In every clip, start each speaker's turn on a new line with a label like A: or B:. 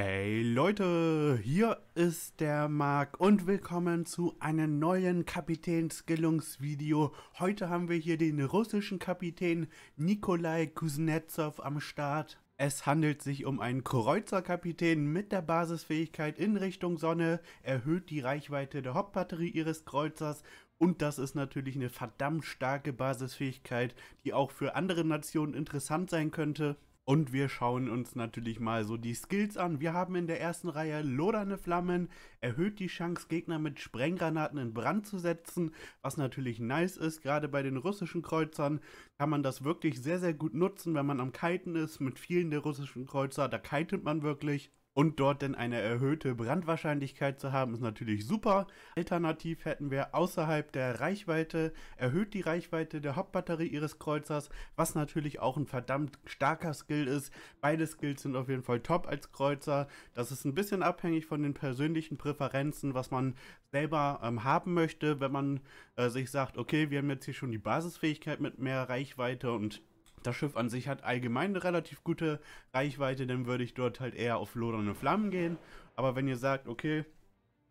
A: Hey Leute, hier ist der Marc und willkommen zu einem neuen Kapitänsgillungsvideo. Heute haben wir hier den russischen Kapitän Nikolai Kuznetsov am Start. Es handelt sich um einen Kreuzerkapitän mit der Basisfähigkeit in Richtung Sonne, erhöht die Reichweite der Hauptbatterie ihres Kreuzers und das ist natürlich eine verdammt starke Basisfähigkeit, die auch für andere Nationen interessant sein könnte. Und wir schauen uns natürlich mal so die Skills an. Wir haben in der ersten Reihe loderne Flammen, erhöht die Chance, Gegner mit Sprenggranaten in Brand zu setzen, was natürlich nice ist. Gerade bei den russischen Kreuzern kann man das wirklich sehr, sehr gut nutzen, wenn man am Kiten ist. Mit vielen der russischen Kreuzer, da kitet man wirklich. Und dort denn eine erhöhte Brandwahrscheinlichkeit zu haben, ist natürlich super. Alternativ hätten wir außerhalb der Reichweite, erhöht die Reichweite der Hauptbatterie ihres Kreuzers, was natürlich auch ein verdammt starker Skill ist. Beide Skills sind auf jeden Fall top als Kreuzer. Das ist ein bisschen abhängig von den persönlichen Präferenzen, was man selber ähm, haben möchte, wenn man äh, sich sagt, okay, wir haben jetzt hier schon die Basisfähigkeit mit mehr Reichweite und das Schiff an sich hat allgemein eine relativ gute Reichweite, dann würde ich dort halt eher auf lodernde Flammen gehen. Aber wenn ihr sagt, okay,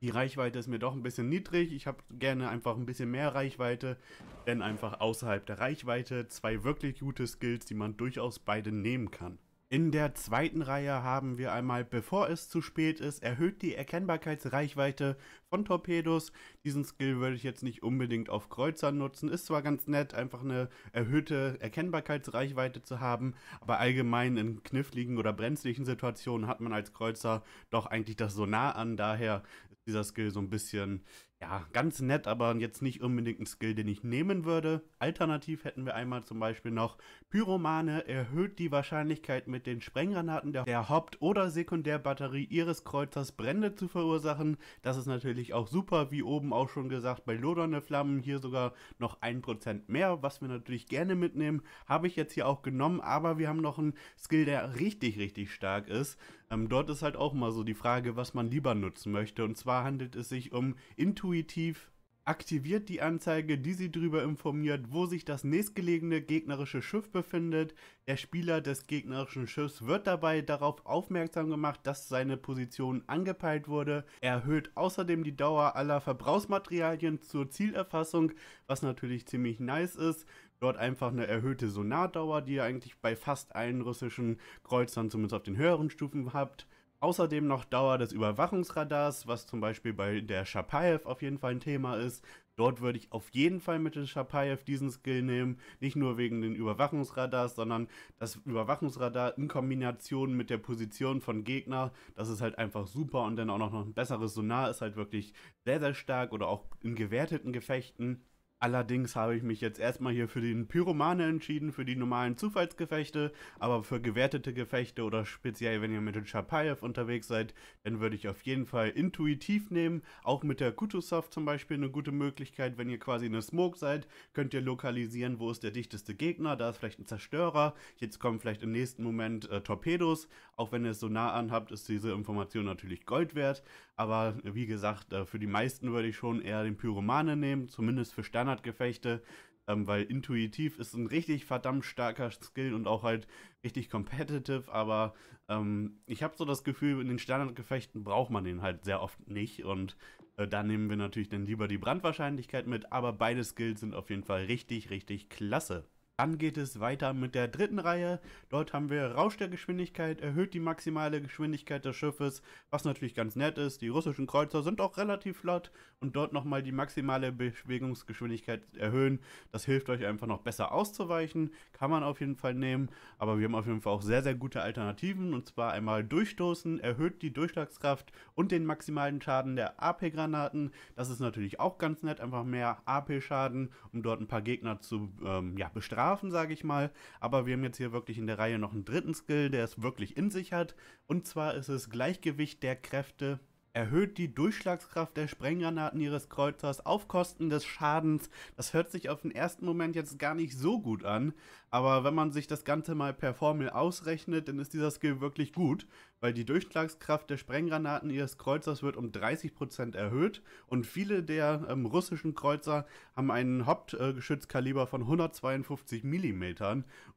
A: die Reichweite ist mir doch ein bisschen niedrig, ich habe gerne einfach ein bisschen mehr Reichweite, denn einfach außerhalb der Reichweite zwei wirklich gute Skills, die man durchaus beide nehmen kann. In der zweiten Reihe haben wir einmal, bevor es zu spät ist, erhöht die Erkennbarkeitsreichweite von Torpedos. Diesen Skill würde ich jetzt nicht unbedingt auf Kreuzern nutzen. Ist zwar ganz nett, einfach eine erhöhte Erkennbarkeitsreichweite zu haben, aber allgemein in kniffligen oder brenzlichen Situationen hat man als Kreuzer doch eigentlich das so nah an. Daher ist dieser Skill so ein bisschen ja, ganz nett, aber jetzt nicht unbedingt ein Skill, den ich nehmen würde. Alternativ hätten wir einmal zum Beispiel noch Pyromane erhöht die Wahrscheinlichkeit mit den Sprenggranaten der, der Haupt- oder Sekundärbatterie ihres Kreuzers Brände zu verursachen. Das ist natürlich auch super, wie oben auch schon gesagt, bei lodernde Flammen hier sogar noch 1% mehr, was wir natürlich gerne mitnehmen. Habe ich jetzt hier auch genommen, aber wir haben noch einen Skill, der richtig, richtig stark ist. Ähm, dort ist halt auch mal so die Frage, was man lieber nutzen möchte. Und zwar handelt es sich um Intuition intuitiv aktiviert die Anzeige, die sie darüber informiert, wo sich das nächstgelegene gegnerische Schiff befindet. Der Spieler des gegnerischen Schiffs wird dabei darauf aufmerksam gemacht, dass seine Position angepeilt wurde. Er erhöht außerdem die Dauer aller Verbrauchsmaterialien zur Zielerfassung, was natürlich ziemlich nice ist. Dort einfach eine erhöhte Sonardauer, die ihr eigentlich bei fast allen russischen Kreuzern, zumindest auf den höheren Stufen, habt. Außerdem noch Dauer des Überwachungsradars, was zum Beispiel bei der Shapayev auf jeden Fall ein Thema ist. Dort würde ich auf jeden Fall mit dem Shapayev diesen Skill nehmen. Nicht nur wegen den Überwachungsradars, sondern das Überwachungsradar in Kombination mit der Position von Gegner. Das ist halt einfach super und dann auch noch ein besseres Sonar ist halt wirklich sehr, sehr stark oder auch in gewerteten Gefechten. Allerdings habe ich mich jetzt erstmal hier für den Pyromane entschieden, für die normalen Zufallsgefechte, aber für gewertete Gefechte oder speziell, wenn ihr mit dem Shapayev unterwegs seid, dann würde ich auf jeden Fall intuitiv nehmen. Auch mit der Kutusoft zum Beispiel eine gute Möglichkeit, wenn ihr quasi eine Smoke seid, könnt ihr lokalisieren, wo ist der dichteste Gegner, da ist vielleicht ein Zerstörer, jetzt kommen vielleicht im nächsten Moment äh, Torpedos. Auch wenn ihr es so nah anhabt, ist diese Information natürlich Gold wert, aber wie gesagt, äh, für die meisten würde ich schon eher den Pyromane nehmen, zumindest für Standard Standardgefechte, ähm, weil intuitiv ist ein richtig verdammt starker Skill und auch halt richtig competitive, aber ähm, ich habe so das Gefühl, in den Standardgefechten braucht man den halt sehr oft nicht und äh, da nehmen wir natürlich dann lieber die Brandwahrscheinlichkeit mit, aber beide Skills sind auf jeden Fall richtig, richtig klasse. Dann geht es weiter mit der dritten Reihe. Dort haben wir Rausch der Geschwindigkeit, erhöht die maximale Geschwindigkeit des Schiffes, was natürlich ganz nett ist. Die russischen Kreuzer sind auch relativ flott und dort nochmal die maximale Bewegungsgeschwindigkeit erhöhen. Das hilft euch einfach noch besser auszuweichen. Kann man auf jeden Fall nehmen, aber wir haben auf jeden Fall auch sehr, sehr gute Alternativen und zwar einmal Durchstoßen, erhöht die Durchschlagskraft und den maximalen Schaden der AP-Granaten. Das ist natürlich auch ganz nett, einfach mehr AP-Schaden, um dort ein paar Gegner zu ähm, ja, bestrafen schlafen, sage ich mal. Aber wir haben jetzt hier wirklich in der Reihe noch einen dritten Skill, der es wirklich in sich hat. Und zwar ist es Gleichgewicht der Kräfte erhöht die Durchschlagskraft der Sprenggranaten ihres Kreuzers auf Kosten des Schadens. Das hört sich auf den ersten Moment jetzt gar nicht so gut an, aber wenn man sich das Ganze mal per Formel ausrechnet, dann ist dieser Skill wirklich gut, weil die Durchschlagskraft der Sprenggranaten ihres Kreuzers wird um 30% erhöht und viele der ähm, russischen Kreuzer haben einen Hauptgeschützkaliber von 152 mm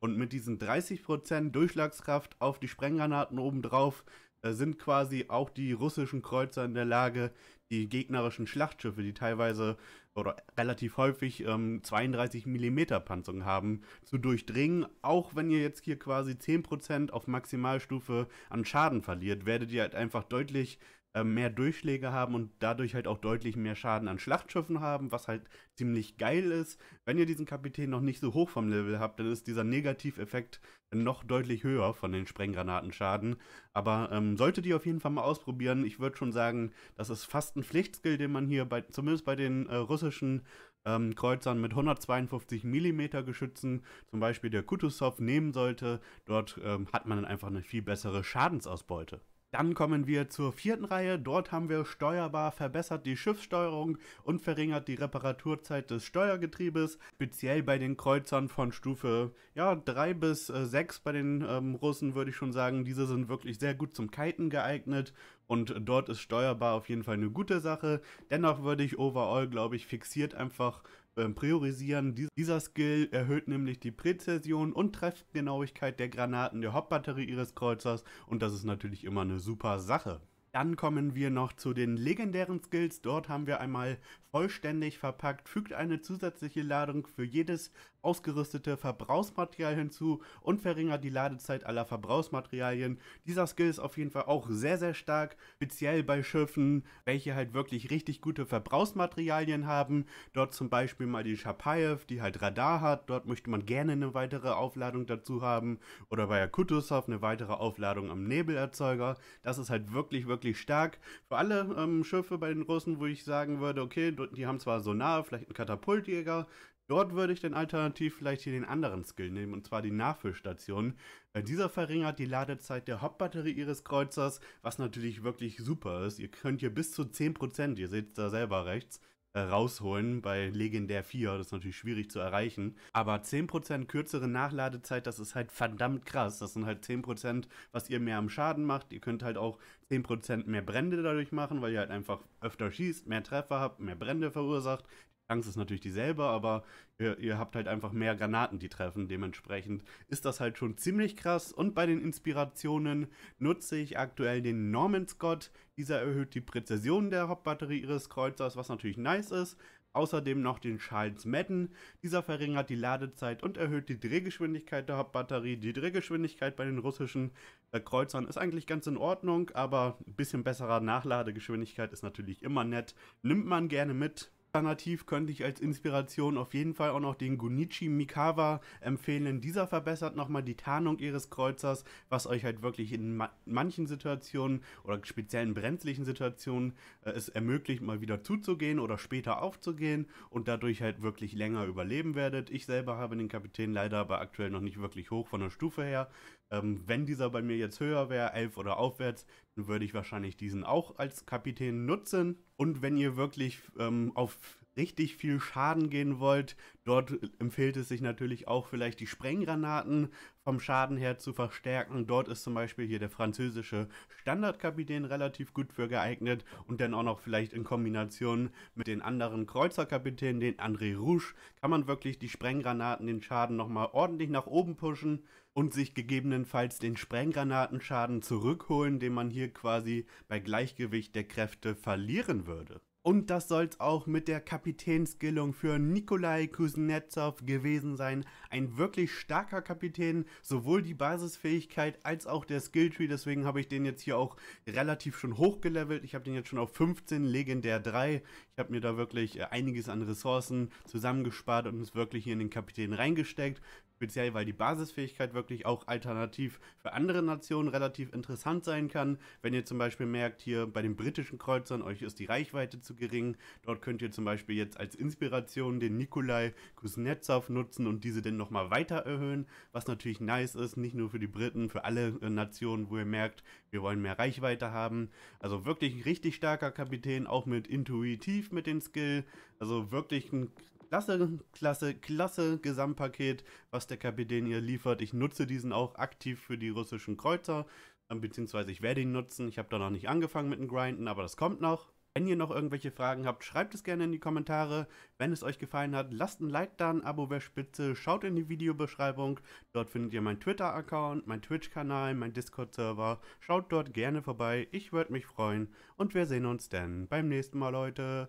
A: und mit diesen 30% Durchschlagskraft auf die Sprenggranaten obendrauf äh, sind quasi auch die russischen Kreuzer in der Lage, die gegnerischen Schlachtschiffe, die teilweise oder relativ häufig ähm, 32 mm Panzerung haben, zu durchdringen. Auch wenn ihr jetzt hier quasi 10% auf Maximalstufe an Schaden verliert, werdet ihr halt einfach deutlich äh, mehr Durchschläge haben und dadurch halt auch deutlich mehr Schaden an Schlachtschiffen haben, was halt ziemlich geil ist. Wenn ihr diesen Kapitän noch nicht so hoch vom Level habt, dann ist dieser Negativeffekt noch deutlich höher von den Sprenggranatenschaden. Aber ähm, solltet ihr auf jeden Fall mal ausprobieren. Ich würde schon sagen, das ist fast ein Pflichtskill, den man hier bei, zumindest bei den äh, russischen ähm, Kreuzern mit 152 mm Geschützen, zum Beispiel der Kutusow, nehmen sollte. Dort ähm, hat man dann einfach eine viel bessere Schadensausbeute. Dann kommen wir zur vierten Reihe. Dort haben wir steuerbar verbessert die Schiffssteuerung und verringert die Reparaturzeit des Steuergetriebes. Speziell bei den Kreuzern von Stufe ja, 3 bis 6 äh, bei den ähm, Russen würde ich schon sagen, diese sind wirklich sehr gut zum Kiten geeignet. Und dort ist steuerbar auf jeden Fall eine gute Sache. Dennoch würde ich overall, glaube ich, fixiert einfach beim ähm, Priorisieren dieser Skill erhöht nämlich die Präzision und Treffgenauigkeit der Granaten der Hauptbatterie ihres Kreuzers und das ist natürlich immer eine super Sache. Dann kommen wir noch zu den legendären Skills. Dort haben wir einmal vollständig verpackt, fügt eine zusätzliche Ladung für jedes ausgerüstete Verbrauchsmaterial hinzu und verringert die Ladezeit aller Verbrauchsmaterialien. Dieser Skill ist auf jeden Fall auch sehr, sehr stark, speziell bei Schiffen, welche halt wirklich richtig gute Verbrauchsmaterialien haben. Dort zum Beispiel mal die Shapayev, die halt Radar hat. Dort möchte man gerne eine weitere Aufladung dazu haben. Oder bei Kutuzov eine weitere Aufladung am Nebelerzeuger. Das ist halt wirklich, wirklich stark. Für alle ähm, Schiffe bei den Russen, wo ich sagen würde, okay, die haben zwar Sonar, vielleicht einen Katapultjäger. Dort würde ich dann alternativ vielleicht hier den anderen Skill nehmen, und zwar die Nachfüllstation. Äh, dieser verringert die Ladezeit der Hauptbatterie ihres Kreuzers, was natürlich wirklich super ist. Ihr könnt hier bis zu 10%, ihr seht es da selber rechts, äh, rausholen. Bei Legendär 4, das ist natürlich schwierig zu erreichen. Aber 10% kürzere Nachladezeit, das ist halt verdammt krass. Das sind halt 10%, was ihr mehr am Schaden macht. Ihr könnt halt auch 10% mehr Brände dadurch machen, weil ihr halt einfach öfter schießt, mehr Treffer habt, mehr Brände verursacht. Angst ist natürlich dieselbe, aber ihr, ihr, habt halt einfach mehr Granaten, die treffen. Dementsprechend ist das halt schon ziemlich krass. Und bei den Inspirationen nutze ich aktuell den Norman Scott. Dieser erhöht die Präzision der Hauptbatterie ihres Kreuzers, was natürlich nice ist. Außerdem noch den Charles Madden. Dieser verringert die Ladezeit und erhöht die Drehgeschwindigkeit der Hauptbatterie. Die Drehgeschwindigkeit bei den russischen äh, Kreuzern ist eigentlich ganz in Ordnung, aber ein bisschen besserer Nachladegeschwindigkeit ist natürlich immer nett. Nimmt man gerne mit, Alternativ könnte ich als Inspiration auf jeden Fall auch noch den Gunichi Mikawa empfehlen, dieser verbessert nochmal die Tarnung ihres Kreuzers, was euch halt wirklich in ma manchen Situationen oder speziellen brenzlichen Situationen äh, es ermöglicht, mal wieder zuzugehen oder später aufzugehen und dadurch halt wirklich länger überleben werdet. Ich selber habe den Kapitän leider aber aktuell noch nicht wirklich hoch von der Stufe her, ähm, wenn dieser bei mir jetzt höher wäre, 11 oder aufwärts, dann würde ich wahrscheinlich diesen auch als Kapitän nutzen. Und wenn ihr wirklich ähm, auf richtig viel Schaden gehen wollt, dort empfiehlt es sich natürlich auch vielleicht die Sprenggranaten vom Schaden her zu verstärken. Dort ist zum Beispiel hier der französische Standardkapitän relativ gut für geeignet und dann auch noch vielleicht in Kombination mit den anderen Kreuzerkapitänen, den André Rouge, kann man wirklich die Sprenggranaten den Schaden nochmal ordentlich nach oben pushen und sich gegebenenfalls den Sprenggranatenschaden zurückholen, den man hier quasi bei Gleichgewicht der Kräfte verlieren würde. Und das soll es auch mit der Kapitänsgillung für Nikolai Kuznetsov gewesen sein. Ein wirklich starker Kapitän, sowohl die Basisfähigkeit als auch der Skilltree. Deswegen habe ich den jetzt hier auch relativ schon hochgelevelt. Ich habe den jetzt schon auf 15, legendär 3. Ich habe mir da wirklich äh, einiges an Ressourcen zusammengespart und es wirklich hier in den Kapitän reingesteckt. Speziell, weil die Basisfähigkeit wirklich auch alternativ für andere Nationen relativ interessant sein kann. Wenn ihr zum Beispiel merkt, hier bei den britischen Kreuzern, euch ist die Reichweite zu gering. Dort könnt ihr zum Beispiel jetzt als Inspiration den Nikolai Kuznetsov nutzen und diese dann nochmal weiter erhöhen. Was natürlich nice ist, nicht nur für die Briten, für alle äh, Nationen, wo ihr merkt, wir wollen mehr Reichweite haben. Also wirklich ein richtig starker Kapitän, auch mit intuitiv mit dem Skill. Also wirklich ein Klasse, klasse, klasse Gesamtpaket, was der Kapitän hier liefert. Ich nutze diesen auch aktiv für die russischen Kreuzer, ähm, beziehungsweise ich werde ihn nutzen. Ich habe da noch nicht angefangen mit dem Grinden, aber das kommt noch. Wenn ihr noch irgendwelche Fragen habt, schreibt es gerne in die Kommentare. Wenn es euch gefallen hat, lasst ein Like da, ein Abo wäre spitze, schaut in die Videobeschreibung. Dort findet ihr meinen Twitter-Account, meinen Twitch-Kanal, meinen Discord-Server. Schaut dort gerne vorbei, ich würde mich freuen. Und wir sehen uns dann beim nächsten Mal, Leute.